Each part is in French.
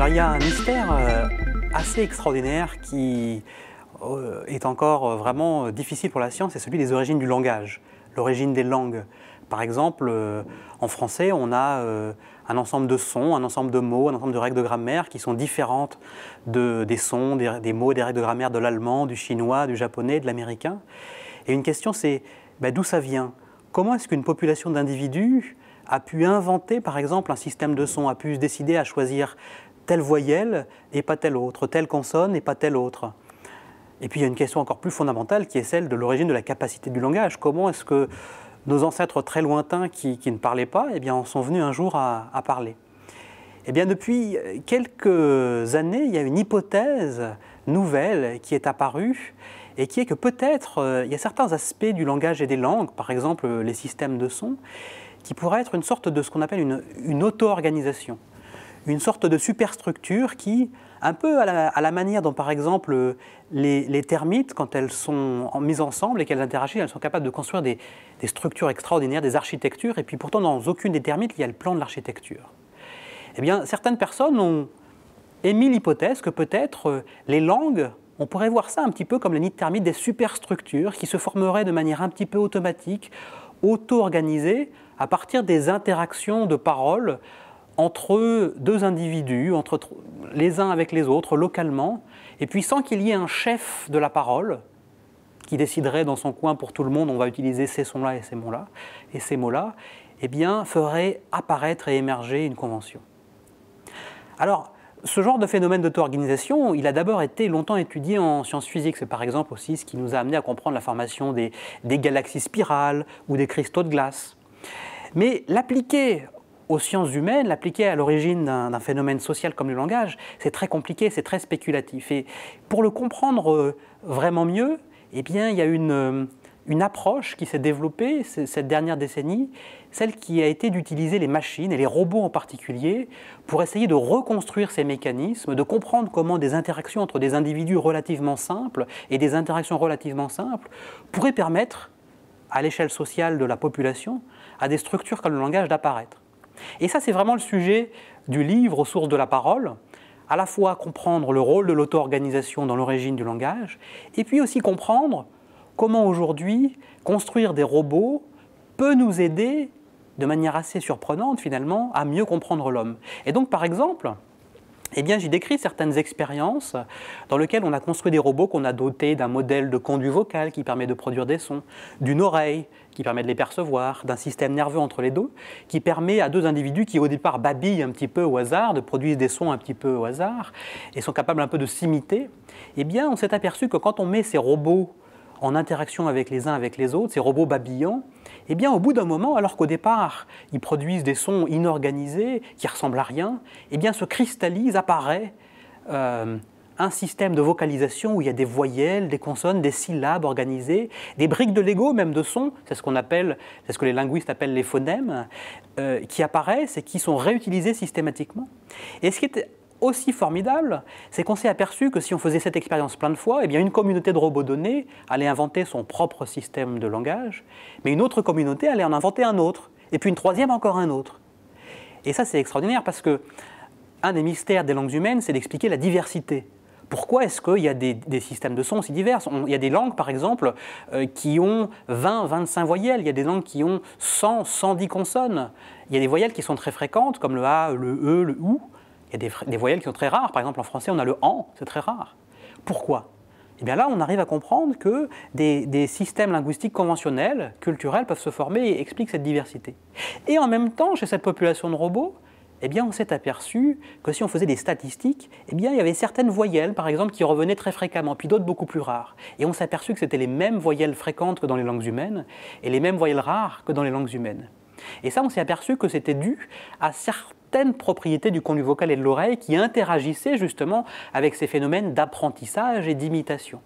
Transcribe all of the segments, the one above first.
Alors ben, il y a un mystère euh, assez extraordinaire qui euh, est encore euh, vraiment difficile pour la science, c'est celui des origines du langage, l'origine des langues. Par exemple, en français, on a un ensemble de sons, un ensemble de mots, un ensemble de règles de grammaire qui sont différentes des sons, des, mots, des règles de grammaire de l'allemand, du chinois, du japonais, de l'américain. Et une question, c'est ben, d'où ça vient Comment est-ce qu'une population d'individus a pu inventer, par exemple, un système de sons, a pu se décider à choisir telle voyelle et pas telle autre, telle consonne et pas telle autre. Et puis il y a une question encore plus fondamentale qui est celle de l'origine de la capacité du langage. Comment est-ce que nos ancêtres très lointains qui, ne parlaient pas eh bien, en sont venus un jour à, parler eh bien, depuis quelques années, il y a une hypothèse nouvelle qui est apparue et qui est que peut-être euh, il y a certains aspects du langage et des langues, par exemple euh, les systèmes de son, qui pourraient être une sorte de ce qu'on appelle une auto-organisation une sorte de superstructure qui, un peu à la, manière dont par exemple les, termites, quand elles sont mises ensemble et qu'elles interagissent, elles sont capables de construire des, structures extraordinaires, des architectures, et puis pourtant dans aucune des termites, il y a le plan de l'architecture. Eh bien, certaines personnes ont émis l'hypothèse que peut-être euh, les langues, on pourrait voir ça un petit peu comme les nids de termites, des superstructures qui se formeraient de manière un petit peu automatique, auto-organisée, à partir des interactions de paroles entre deux individus, entre les uns avec les autres, localement, et puis sans qu'il y ait un chef de la parole qui déciderait dans son coin pour tout le monde, on va utiliser ces sons-là et ces mots-là, et ces mots-là, eh bien, ferait apparaître et émerger une convention. Alors, ce genre de phénomène d'auto-organisation, il a d'abord été longtemps étudié en sciences physiques. C'est par exemple aussi ce qui nous a amené à comprendre la formation des, des galaxies spirales ou des cristaux de glace. Mais l'appliquer aux sciences humaines, l'appliquer à l'origine d'un phénomène social comme le langage, c'est très compliqué, c'est très spéculatif. Et pour le comprendre euh, vraiment mieux, eh bien, il y a une, euh, une approche qui s'est développée cette dernière décennie, celle qui a été d'utiliser les machines et les robots en particulier pour essayer de reconstruire ces mécanismes, de comprendre comment des interactions entre des individus relativement simples et des interactions relativement simples pourraient permettre à l'échelle sociale de la population à des structures comme le langage d'apparaître. Et ça, c'est vraiment le sujet du livre, Sources de la parole, à la fois comprendre le rôle de l'auto-organisation dans l'origine du langage, et puis aussi comprendre comment aujourd'hui construire des robots peut nous aider de manière assez surprenante finalement à mieux comprendre l'homme. Et donc par exemple, eh bien, j'y décris certaines expériences dans lesquelles on a construit des robots qu'on a dotés d'un modèle de conduit vocal qui permet de produire des sons, d'une oreille qui permet de les percevoir, d'un système nerveux entre les deux, qui permet à deux individus qui au départ babillent un petit peu au hasard, de produire des sons un petit peu au hasard, et sont capables un peu de s'imiter, eh bien on s'est aperçu que quand on met ces robots en interaction avec les uns avec les autres, ces robots babillants, eh bien au bout d'un moment, alors qu'au départ ils produisent des sons inorganisés qui ressemblent à rien, eh bien se cristallise, apparaît euh, un système de vocalisation où il y a des voyelles, des consonnes, des syllabes organisées, des briques de Lego même de sons, c'est ce qu'on appelle, c'est ce que les linguistes appellent les phonèmes, euh, qui apparaissent et qui sont réutilisés systématiquement. Et ce qui est aussi formidable, c'est qu'on s'est aperçu que si on faisait cette expérience plein de fois, eh bien une communauté de robots donnés allait inventer son propre système de langage, mais une autre communauté allait en inventer un autre, et puis une troisième encore un autre. Et ça, c'est extraordinaire parce que un des mystères des langues humaines, c'est d'expliquer la diversité. Pourquoi est-ce qu'il y a des, systèmes de sons si divers Il y a des langues, par exemple, euh, qui ont 20, 25 voyelles. Il y a des langues qui ont 100, 110 consonnes. Il y a des voyelles qui sont très fréquentes, comme le A, le E, le OU. Il y a des, voyelles qui sont très rares. Par exemple, en français, on a le en, c'est très rare. Pourquoi Eh bien là, on arrive à comprendre que des, systèmes linguistiques conventionnels, culturels, peuvent se former et expliquent cette diversité. Et en même temps, chez cette population de robots, eh bien, on s'est aperçu que si on faisait des statistiques, eh bien, il y avait certaines voyelles, par exemple, qui revenaient très fréquemment, puis d'autres beaucoup plus rares. Et on s'est aperçu que c'était les mêmes voyelles fréquentes que dans les langues humaines, et les mêmes voyelles rares que dans les langues humaines. Et ça, on s'est aperçu que c'était dû à certains certaines propriétés du conduit vocal et de l'oreille qui interagissaient justement avec ces phénomènes d'apprentissage et d'imitation.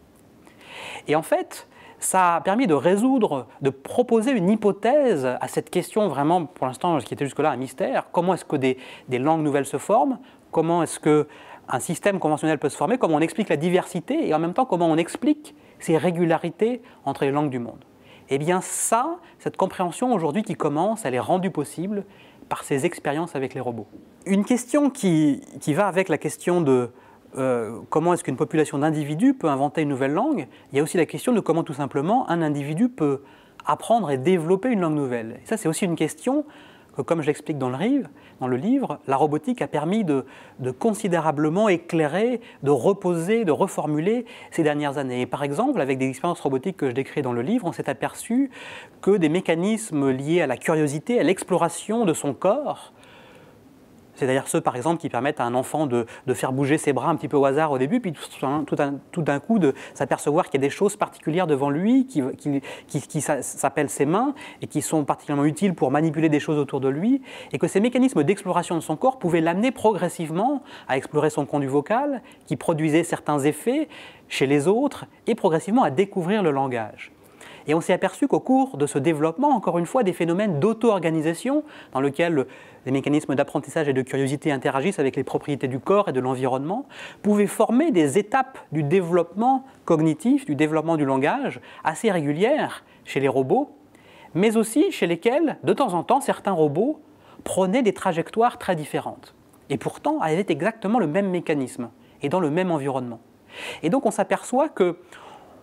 Et en fait, ça a permis de résoudre, de proposer une hypothèse à cette question vraiment, pour l'instant, qui était jusque-là un mystère. Comment est-ce que des, langues nouvelles se forment Comment est-ce qu’un système conventionnel peut se former Comment on explique la diversité et en même temps comment on explique ces régularités entre les langues du monde Eh bien ça, cette compréhension aujourd'hui qui commence, elle est rendue possible par ses expériences avec les robots. Une question qui, va avec la question de euh, comment est-ce qu'une population d'individus peut inventer une nouvelle langue, il y a aussi la question de comment tout simplement un individu peut apprendre et développer une langue nouvelle. ça, c'est aussi une question comme je l'explique dans, le dans, le livre, la robotique a permis de, considérablement éclairer, de reposer, de reformuler ces dernières années. par exemple, avec des expériences robotiques que je décris dans le livre, on s'est aperçu que des mécanismes liés à la curiosité, à l'exploration de son corps, cest à ceux, par exemple, qui permettent à un enfant de, faire bouger ses bras un petit peu au hasard au début, puis tout, d'un coup de s'apercevoir qu'il y a des choses particulières devant lui qui s'appellent ses mains et qui sont particulièrement utiles pour manipuler des choses autour de lui, et que ces mécanismes d'exploration de son corps pouvaient l'amener progressivement à explorer son conduit vocal, qui produisait certains effets chez les autres, et progressivement à découvrir le langage. Et on s'est aperçu qu'au cours de ce développement, encore une fois, des phénomènes d'auto-organisation, dans lequel les mécanismes d'apprentissage et de curiosité interagissent avec les propriétés du corps et de l'environnement, pouvaient former des étapes du développement cognitif, du développement du langage, assez régulières chez les robots, mais aussi chez lesquels, de temps en temps, certains robots prenaient des trajectoires très différentes. Et pourtant, avaient exactement le même mécanisme et dans le même environnement. Et donc on s'aperçoit que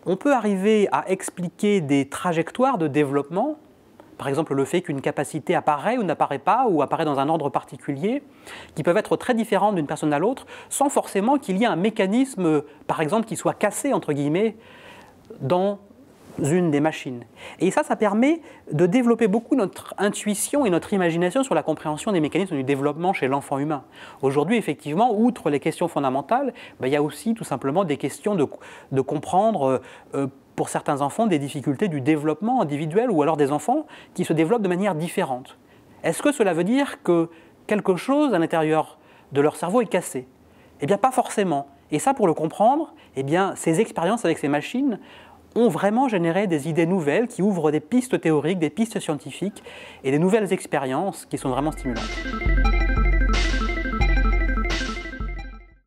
on peut arriver à expliquer des trajectoires de développement, par exemple le fait qu'une capacité apparaît ou n'apparaît pas, ou apparaît dans un ordre particulier, qui peuvent être très différentes d'une personne à l'autre, sans forcément qu'il y ait un mécanisme, par exemple, qui soit cassé, entre guillemets, dans une des machines. Et ça, ça permet de développer beaucoup notre intuition et notre imagination sur la compréhension des mécanismes du développement chez l'enfant humain. Aujourd'hui, effectivement, outre les questions fondamentales, bah, il y a aussi tout simplement des questions de, comprendre... Euh, euh, pour certains enfants, des difficultés du développement individuel ou alors des enfants qui se développent de manière différente. Est-ce que cela veut dire que quelque chose à l'intérieur de leur cerveau est cassé Eh bien, pas forcément. Et ça, pour le comprendre, eh bien, ces expériences avec ces machines ont vraiment généré des idées nouvelles qui ouvrent des pistes théoriques, des pistes scientifiques et des nouvelles expériences qui sont vraiment stimulantes.